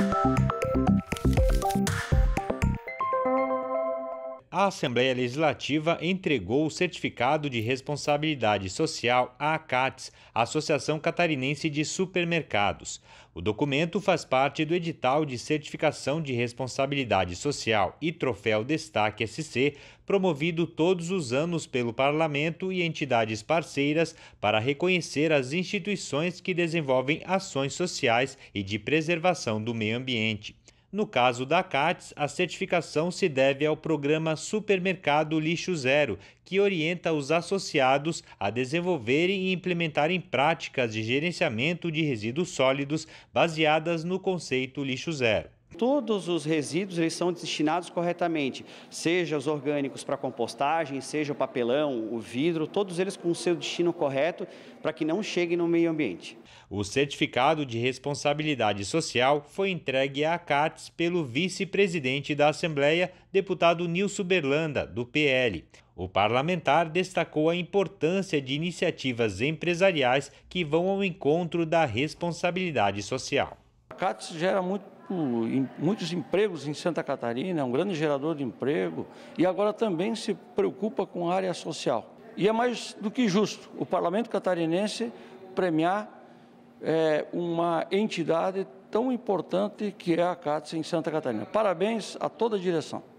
Música a Assembleia Legislativa entregou o certificado de responsabilidade social à ACATS, Associação Catarinense de Supermercados. O documento faz parte do edital de certificação de responsabilidade social e troféu Destaque SC, promovido todos os anos pelo Parlamento e entidades parceiras para reconhecer as instituições que desenvolvem ações sociais e de preservação do meio ambiente. No caso da CATS, a certificação se deve ao programa Supermercado Lixo Zero, que orienta os associados a desenvolverem e implementarem práticas de gerenciamento de resíduos sólidos baseadas no conceito lixo zero. Todos os resíduos eles são destinados corretamente, seja os orgânicos para compostagem, seja o papelão, o vidro, todos eles com o seu destino correto para que não cheguem no meio ambiente. O certificado de responsabilidade social foi entregue à CATES pelo vice-presidente da Assembleia, deputado Nilson Berlanda, do PL. O parlamentar destacou a importância de iniciativas empresariais que vão ao encontro da responsabilidade social abacate gera muito, muitos empregos em Santa Catarina, é um grande gerador de emprego e agora também se preocupa com a área social. E é mais do que justo o parlamento catarinense premiar é, uma entidade tão importante que é a CATS em Santa Catarina. Parabéns a toda a direção.